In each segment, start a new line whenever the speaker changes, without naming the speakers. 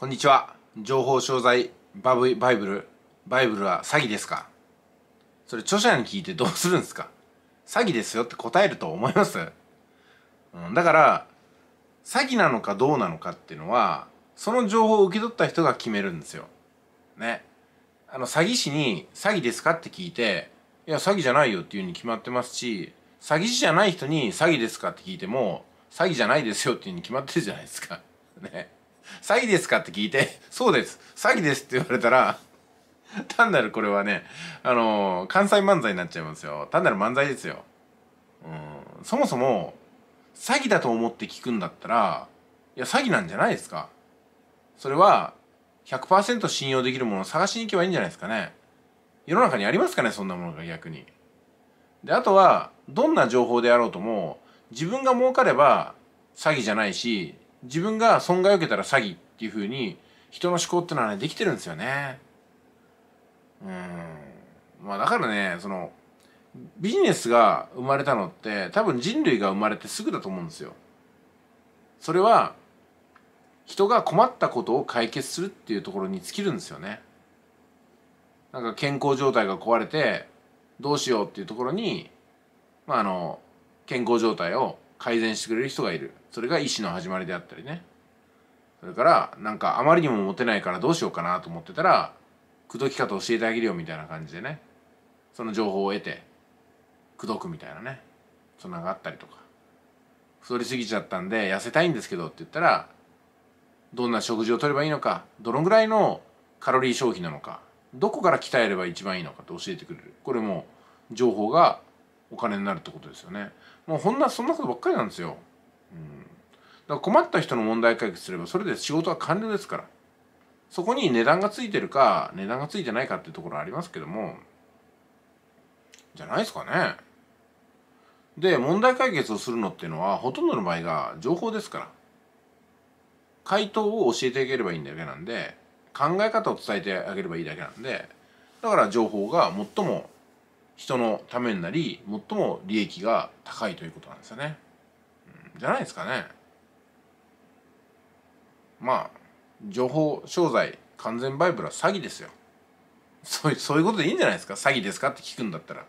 こんにちは情報商材バブバイブルバイブルは詐欺ですかそれ著者に聞いてどうするんですか詐欺ですよって答えると思います、うん、だから詐欺なのかどうなのかっていうのはその情報を受け取った人が決めるんですよ。ね。あの詐欺師に「詐欺ですか?」って聞いて「いや詐欺じゃないよ」っていうふうに決まってますし詐欺師じゃない人に「詐欺ですか?」って聞いても「詐欺じゃないですよ」っていうふうに決まってるじゃないですか。ね。詐欺ですかって聞いて、そうです。詐欺ですって言われたら、単なるこれはね、あのー、関西漫才になっちゃいますよ。単なる漫才ですよ。うん、そもそも、詐欺だと思って聞くんだったら、いや、詐欺なんじゃないですか。それは、100%信用できるものを探しに行けばいいんじゃないですかね。世の中にありますかね、そんなものが逆に。で、あとは、どんな情報であろうとも、自分が儲かれば詐欺じゃないし、自分が損害を受けたら詐欺っていうふうに人の思考ってのはねできてるんですよねうんまあだからねそのビジネスが生まれたのって多分人類が生まれてすぐだと思うんですよそれは人が困ったことを解決するっていうところに尽きるんですよねなんか健康状態が壊れてどうしようっていうところにまああの健康状態を改善してくれる人がいるそれが意師の始まりであったりねそれからなんかあまりにもモテないからどうしようかなと思ってたら口説き方教えてあげるよみたいな感じでねその情報を得て口説くみたいなねそんなのがあったりとか太りすぎちゃったんで痩せたいんですけどって言ったらどんな食事をとればいいのかどのぐらいのカロリー消費なのかどこから鍛えれば一番いいのかって教えてくれるこれも情報がお金になるってことですよねもうほんなそんなことばっかりなんですよだから困った人の問題解決すればそれで仕事は完了ですからそこに値段がついてるか値段がついてないかっていうところありますけどもじゃないですかねで問題解決をするのっていうのはほとんどの場合が情報ですから回答を教えていければいいだけなんで考え方を伝えてあげればいいだけなんでだから情報が最も人のためになり最も利益が高いということなんですよね。じゃないですかねまあ情報商材完全バイブルは詐欺ですよそうそういうことでいいんじゃないですか詐欺ですかって聞くんだったら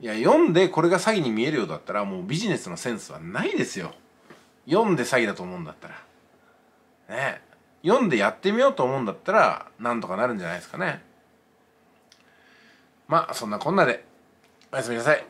いや読んでこれが詐欺に見えるようだったらもうビジネスのセンスはないですよ読んで詐欺だと思うんだったらね読んでやってみようと思うんだったらなんとかなるんじゃないですかねまあそんなこんなでおやすみなさい。